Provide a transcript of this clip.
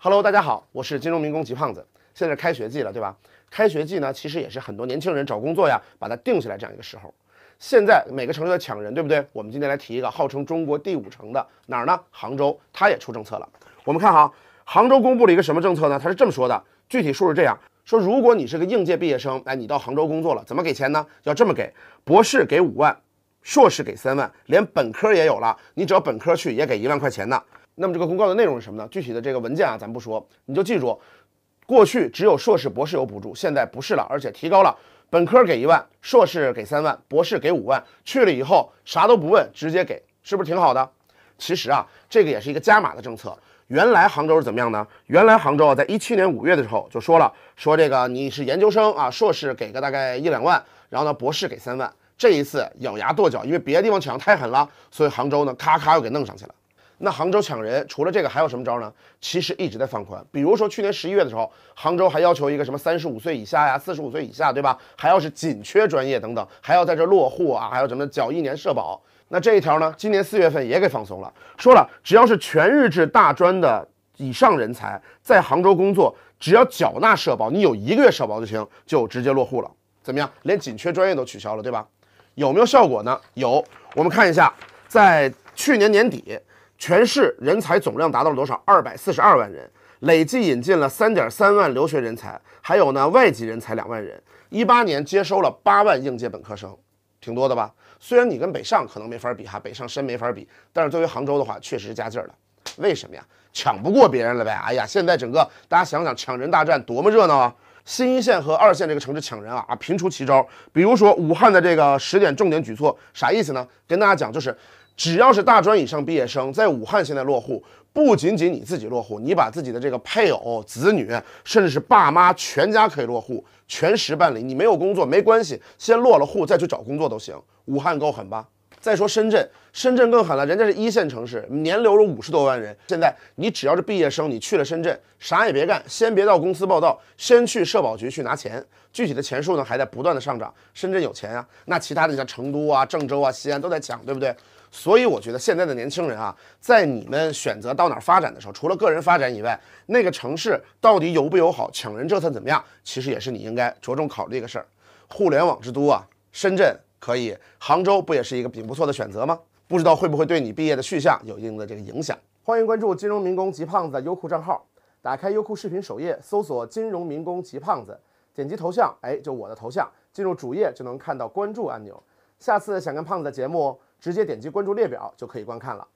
Hello，大家好，我是金融民工吉胖子。现在开学季了，对吧？开学季呢，其实也是很多年轻人找工作呀，把它定下来这样一个时候。现在每个城市在抢人，对不对？我们今天来提一个号称中国第五城的哪儿呢？杭州，它也出政策了。我们看哈，杭州公布了一个什么政策呢？它是这么说的，具体数是这样说：如果你是个应届毕业生，哎，你到杭州工作了，怎么给钱呢？要这么给，博士给五万，硕士给三万，连本科也有了，你只要本科去也给一万块钱呢。那么这个公告的内容是什么呢？具体的这个文件啊，咱不说，你就记住，过去只有硕士博士有补助，现在不是了，而且提高了，本科给一万，硕士给三万，博士给五万，去了以后啥都不问，直接给，是不是挺好的？其实啊，这个也是一个加码的政策。原来杭州是怎么样呢？原来杭州啊，在一七年五月的时候就说了，说这个你是研究生啊，硕士给个大概一两万，然后呢，博士给三万。这一次咬牙跺脚，因为别的地方抢太狠了，所以杭州呢，咔咔又给弄上去了。那杭州抢人除了这个还有什么招呢？其实一直在放宽。比如说去年十一月的时候，杭州还要求一个什么三十五岁以下呀，四十五岁以下，对吧？还要是紧缺专业等等，还要在这落户啊，还要什么缴一年社保。那这一条呢，今年四月份也给放松了，说了只要是全日制大专的以上人才在杭州工作，只要缴纳社保，你有一个月社保就行，就直接落户了。怎么样？连紧缺专业都取消了，对吧？有没有效果呢？有，我们看一下，在去年年底。全市人才总量达到了多少？二百四十二万人，累计引进了三点三万留学人才，还有呢外籍人才两万人。一八年接收了八万应届本科生，挺多的吧？虽然你跟北上可能没法比哈，北上深没法比，但是作为杭州的话，确实是加劲儿了。为什么呀？抢不过别人了呗。哎呀，现在整个大家想想，抢人大战多么热闹啊！新一线和二线这个城市抢人啊啊，频出奇招。比如说武汉的这个十点重点举措，啥意思呢？跟大家讲，就是。只要是大专以上毕业生，在武汉现在落户，不仅仅你自己落户，你把自己的这个配偶、子女，甚至是爸妈，全家可以落户，全时办理。你没有工作没关系，先落了户再去找工作都行。武汉够狠吧？再说深圳，深圳更狠了，人家是一线城市，年流入五十多万人。现在你只要是毕业生，你去了深圳，啥也别干，先别到公司报道，先去社保局去拿钱。具体的钱数呢，还在不断的上涨。深圳有钱啊，那其他的像成都啊、郑州啊、西安都在抢，对不对？所以我觉得现在的年轻人啊，在你们选择到哪儿发展的时候，除了个人发展以外，那个城市到底友不友好、抢人、政策怎么样，其实也是你应该着重考虑一个事儿。互联网之都啊，深圳。可以，杭州不也是一个挺不错的选择吗？不知道会不会对你毕业的去向有一定的这个影响？欢迎关注金融民工吉胖子优酷账号，打开优酷视频首页，搜索“金融民工吉胖子”，点击头像，哎，就我的头像，进入主页就能看到关注按钮。下次想看胖子的节目，直接点击关注列表就可以观看了。